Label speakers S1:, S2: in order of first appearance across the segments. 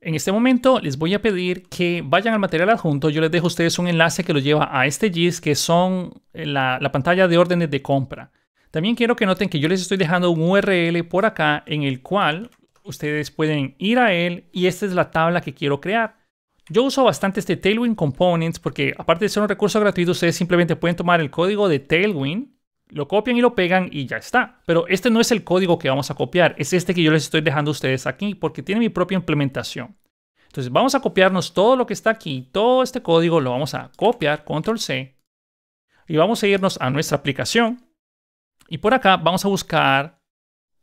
S1: En este momento les voy a pedir que vayan al material adjunto. Yo les dejo a ustedes un enlace que los lleva a este GIS, que son eh, la, la pantalla de órdenes de compra. También quiero que noten que yo les estoy dejando un URL por acá en el cual ustedes pueden ir a él y esta es la tabla que quiero crear. Yo uso bastante este Tailwind Components porque aparte de ser un recurso gratuito, ustedes simplemente pueden tomar el código de Tailwind lo copian y lo pegan y ya está. Pero este no es el código que vamos a copiar, es este que yo les estoy dejando a ustedes aquí porque tiene mi propia implementación. Entonces vamos a copiarnos todo lo que está aquí, todo este código lo vamos a copiar, control C, y vamos a irnos a nuestra aplicación. Y por acá vamos a buscar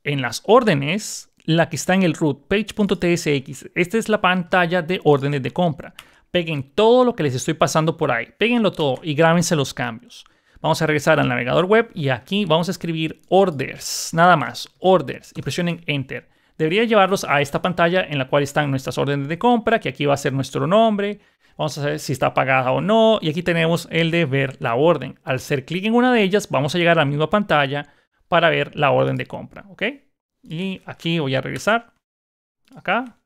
S1: en las órdenes la que está en el root, page.tsx. Esta es la pantalla de órdenes de compra. Peguen todo lo que les estoy pasando por ahí, peguenlo todo y grábense los cambios. Vamos a regresar al navegador web y aquí vamos a escribir orders, nada más, orders, y presionen enter. Debería llevarlos a esta pantalla en la cual están nuestras órdenes de compra, que aquí va a ser nuestro nombre. Vamos a ver si está pagada o no. Y aquí tenemos el de ver la orden. Al hacer clic en una de ellas, vamos a llegar a la misma pantalla para ver la orden de compra. ¿Ok? Y aquí voy a regresar. Acá,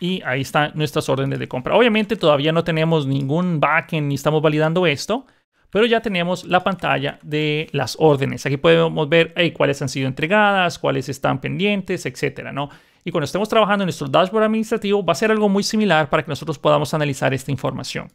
S1: y ahí están nuestras órdenes de compra. Obviamente todavía no tenemos ningún backend ni estamos validando esto, pero ya tenemos la pantalla de las órdenes. Aquí podemos ver cuáles han sido entregadas, cuáles están pendientes, etcétera, ¿no? Y cuando estemos trabajando en nuestro dashboard administrativo va a ser algo muy similar para que nosotros podamos analizar esta información.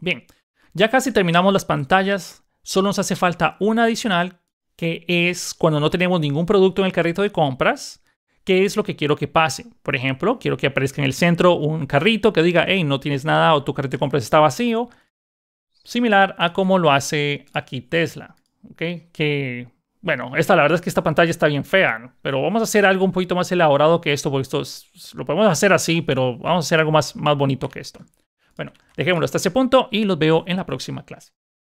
S1: Bien, ya casi terminamos las pantallas, solo nos hace falta una adicional que es cuando no tenemos ningún producto en el carrito de compras, qué es lo que quiero que pase. Por ejemplo, quiero que aparezca en el centro un carrito que diga, hey, no tienes nada o tu carrito de compras está vacío similar a como lo hace aquí Tesla. ¿okay? Que, bueno, esta la verdad es que esta pantalla está bien fea, pero vamos a hacer algo un poquito más elaborado que esto, porque esto lo podemos hacer así, pero vamos a hacer algo más, más bonito que esto. Bueno, dejémoslo hasta ese punto y los veo en la próxima clase.